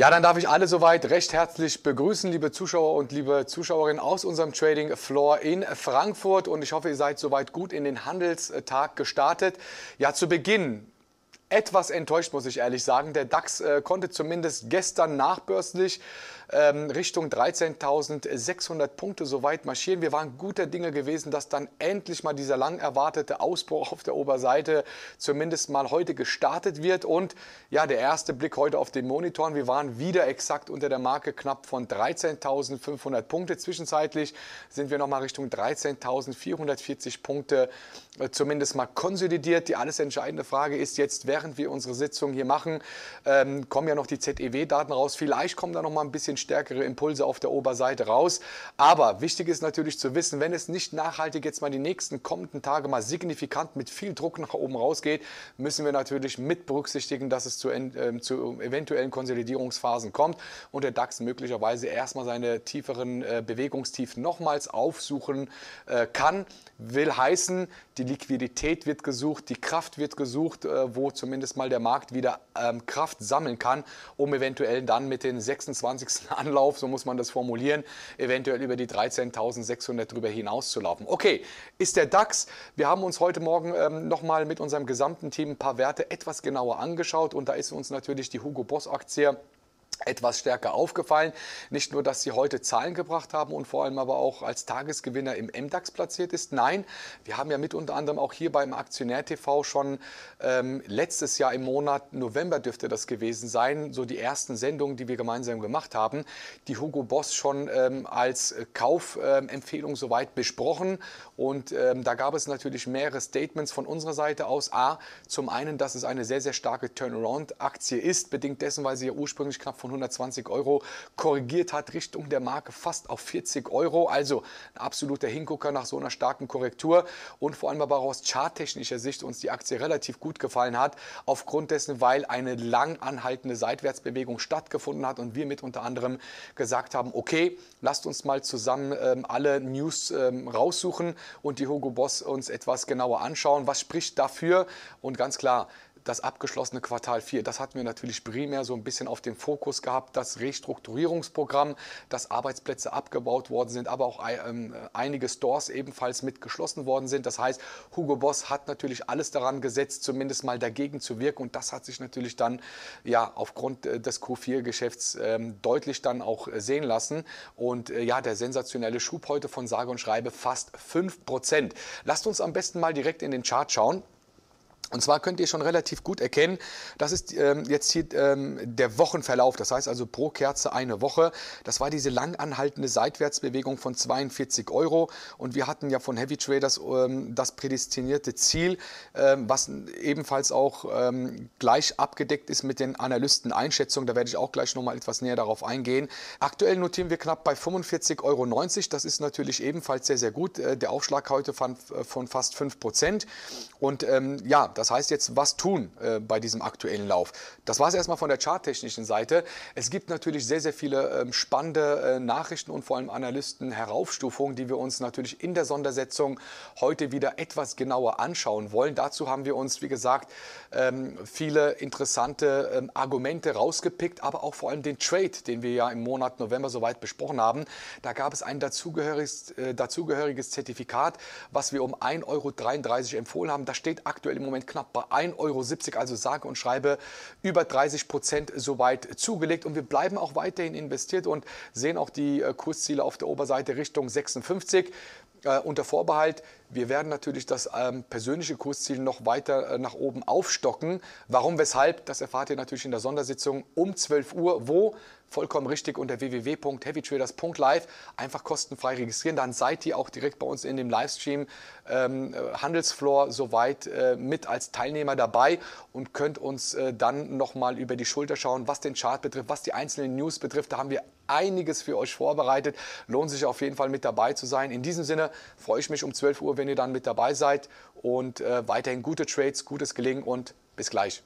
Ja, dann darf ich alle soweit recht herzlich begrüßen, liebe Zuschauer und liebe Zuschauerinnen aus unserem Trading Floor in Frankfurt. Und ich hoffe, ihr seid soweit gut in den Handelstag gestartet. Ja, zu Beginn etwas enttäuscht, muss ich ehrlich sagen. Der DAX äh, konnte zumindest gestern nachbörslich ähm, Richtung 13.600 Punkte so weit marschieren. Wir waren guter Dinge gewesen, dass dann endlich mal dieser lang erwartete Ausbruch auf der Oberseite zumindest mal heute gestartet wird. Und ja, der erste Blick heute auf den Monitoren. Wir waren wieder exakt unter der Marke knapp von 13.500 Punkte. Zwischenzeitlich sind wir nochmal Richtung 13.440 Punkte äh, zumindest mal konsolidiert. Die alles entscheidende Frage ist jetzt, während wir unsere Sitzung hier machen, ähm, kommen ja noch die ZEW-Daten raus. Vielleicht kommen da noch mal ein bisschen stärkere Impulse auf der Oberseite raus. Aber wichtig ist natürlich zu wissen, wenn es nicht nachhaltig jetzt mal die nächsten kommenden Tage mal signifikant mit viel Druck nach oben rausgeht, müssen wir natürlich mit berücksichtigen, dass es zu, äh, zu eventuellen Konsolidierungsphasen kommt und der DAX möglicherweise erstmal seine tieferen äh, Bewegungstiefen nochmals aufsuchen äh, kann. Will heißen, die Liquidität wird gesucht, die Kraft wird gesucht, äh, wo zumindest mal der Markt wieder ähm, Kraft sammeln kann, um eventuell dann mit den 26. Anlauf, so muss man das formulieren, eventuell über die 13.600 drüber hinaus zu laufen. Okay, ist der DAX. Wir haben uns heute Morgen ähm, nochmal mit unserem gesamten Team ein paar Werte etwas genauer angeschaut und da ist uns natürlich die Hugo Boss Aktie etwas stärker aufgefallen. Nicht nur, dass sie heute Zahlen gebracht haben und vor allem aber auch als Tagesgewinner im MDAX platziert ist. Nein, wir haben ja mit unter anderem auch hier beim Aktionär TV schon ähm, letztes Jahr im Monat November dürfte das gewesen sein, so die ersten Sendungen, die wir gemeinsam gemacht haben, die Hugo Boss schon ähm, als Kaufempfehlung ähm, soweit besprochen. Und ähm, da gab es natürlich mehrere Statements von unserer Seite aus. A, zum einen, dass es eine sehr, sehr starke Turnaround-Aktie ist, bedingt dessen, weil sie ja ursprünglich knapp von 120 Euro korrigiert hat, Richtung der Marke fast auf 40 Euro. Also ein absoluter Hingucker nach so einer starken Korrektur und vor allem aber aus charttechnischer Sicht uns die Aktie relativ gut gefallen hat, aufgrund dessen, weil eine lang anhaltende Seitwärtsbewegung stattgefunden hat und wir mit unter anderem gesagt haben, okay, lasst uns mal zusammen ähm, alle News ähm, raussuchen und die Hugo Boss uns etwas genauer anschauen. Was spricht dafür? Und ganz klar, das abgeschlossene Quartal 4. Das hatten wir natürlich primär so ein bisschen auf den Fokus gehabt, das Restrukturierungsprogramm, dass Arbeitsplätze abgebaut worden sind, aber auch äh, ähm, einige Stores ebenfalls mit geschlossen worden sind. Das heißt, Hugo Boss hat natürlich alles daran gesetzt, zumindest mal dagegen zu wirken und das hat sich natürlich dann ja aufgrund äh, des Q4-Geschäfts ähm, deutlich dann auch äh, sehen lassen und äh, ja, der sensationelle Schub heute von sage und schreibe fast 5%. Lasst uns am besten mal direkt in den Chart schauen. Und zwar könnt ihr schon relativ gut erkennen, das ist ähm, jetzt hier ähm, der Wochenverlauf, das heißt also pro Kerze eine Woche. Das war diese lang anhaltende Seitwärtsbewegung von 42 Euro. Und wir hatten ja von Heavy Traders ähm, das prädestinierte Ziel, ähm, was ebenfalls auch ähm, gleich abgedeckt ist mit den Analysteneinschätzungen. Da werde ich auch gleich nochmal etwas näher darauf eingehen. Aktuell notieren wir knapp bei 45,90 Euro. Das ist natürlich ebenfalls sehr, sehr gut. Äh, der Aufschlag heute fand, äh, von fast 5 Prozent. Und ähm, ja, das das heißt jetzt, was tun äh, bei diesem aktuellen Lauf? Das war es erstmal von der charttechnischen Seite. Es gibt natürlich sehr, sehr viele ähm, spannende äh, Nachrichten und vor allem Analysten-Heraufstufungen, die wir uns natürlich in der Sondersetzung heute wieder etwas genauer anschauen wollen. Dazu haben wir uns, wie gesagt, ähm, viele interessante ähm, Argumente rausgepickt, aber auch vor allem den Trade, den wir ja im Monat November soweit besprochen haben. Da gab es ein dazugehöriges, äh, dazugehöriges Zertifikat, was wir um 1,33 Euro empfohlen haben. Da steht aktuell im Moment knapp bei 1,70 Euro, also sage und schreibe über 30 Prozent soweit zugelegt. Und wir bleiben auch weiterhin investiert und sehen auch die äh, Kursziele auf der Oberseite Richtung 56 äh, unter Vorbehalt, wir werden natürlich das ähm, persönliche Kursziel noch weiter äh, nach oben aufstocken. Warum, weshalb, das erfahrt ihr natürlich in der Sondersitzung um 12 Uhr. Wo? Vollkommen richtig unter www.heavytraders.live. Einfach kostenfrei registrieren, dann seid ihr auch direkt bei uns in dem Livestream ähm, äh, Handelsfloor soweit äh, mit als Teilnehmer dabei und könnt uns äh, dann nochmal über die Schulter schauen, was den Chart betrifft, was die einzelnen News betrifft. Da haben wir einiges für euch vorbereitet. Lohnt sich auf jeden Fall mit dabei zu sein. In diesem Sinne, Freue ich mich um 12 Uhr, wenn ihr dann mit dabei seid. Und äh, weiterhin gute Trades, gutes Gelingen und bis gleich.